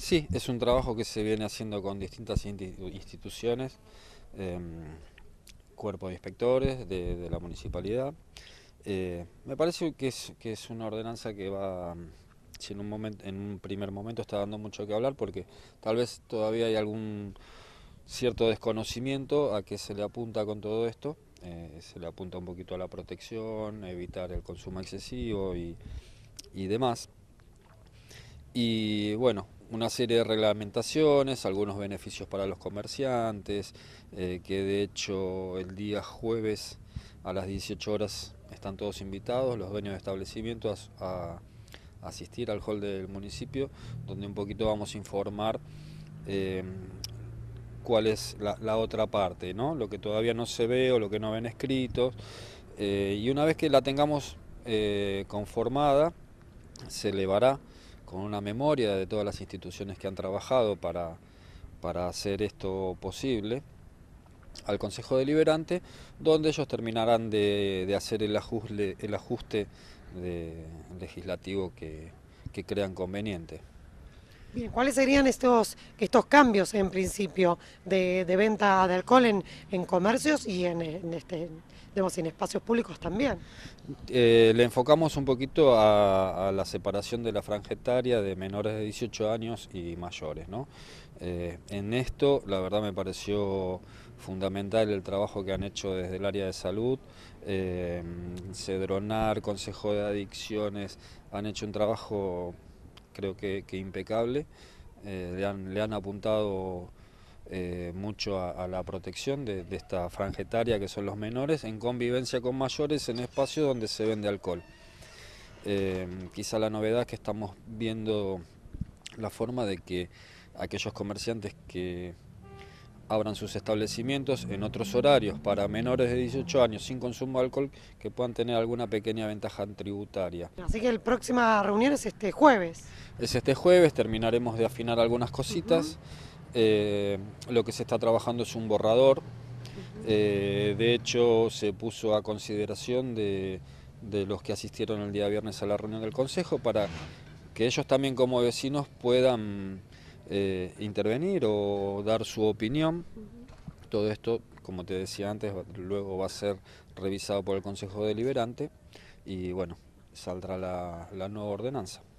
Sí, es un trabajo que se viene haciendo con distintas instituciones, em, cuerpo de inspectores de, la municipalidad. Eh, me parece que es, una ordenanza que va, si en un, momento, en un primer momento está dando mucho que hablar, porque tal vez todavía hay algún cierto desconocimiento a qué se le apunta con todo esto. Eh, se le apunta un poquito a la protección, evitar el consumo excesivo y, y demás. Y bueno, una serie de reglamentaciones, algunos beneficios para los comerciantes, eh, que de hecho el día jueves a las 18 horas están todos invitados, los dueños de establecimientos, a, asistir al hall del municipio, donde un poquito vamos a informar em, cuál es la, otra parte, ¿no? lo que todavía no se ve o lo que no ven escrito. Eh, y una vez que la tengamos eh, conformada, se elevará con una memoria de todas las instituciones que han trabajado para, hacer esto posible al Consejo Deliberante, donde ellos terminarán de, hacer el ajuste, legislativo que crean conveniente. Bien, ¿cuáles serían estos, estos cambios en principio de, venta de alcohol en, comercios y en, este, en espacios públicos también? Eh, le enfocamos un poquito a, la separación de la franja de menores de 18 años y mayores. ¿no? Eh, en esto, la verdad me pareció fundamental el trabajo que han hecho desde el área de salud, Cedronar, eh, Consejo de Adicciones, han hecho un trabajo creo que, impecable. Eh, le, han, apuntado eh, mucho a, la protección de, esta franjetaria que son los menores en convivencia con mayores en espacios donde se vende alcohol. Eh, quizá la novedad es que estamos viendo la forma de que aquellos comerciantes que abran sus establecimientos en otros horarios para menores de 18 años sin consumo de alcohol que puedan tener alguna pequeña ventaja tributaria. Así que la próxima reunión es este jueves. Es este jueves, terminaremos de afinar algunas cositas. Eh, lo que se está trabajando es un borrador. Eh, de hecho, se puso a consideración de los que asistieron el día viernes a la reunión del Consejo para que ellos también como vecinos puedan eh, intervenir o dar su opinión. Todo esto, como te decía antes, luego va a ser revisado por el Consejo Deliberante y bueno, saldrá la nueva ordenanza.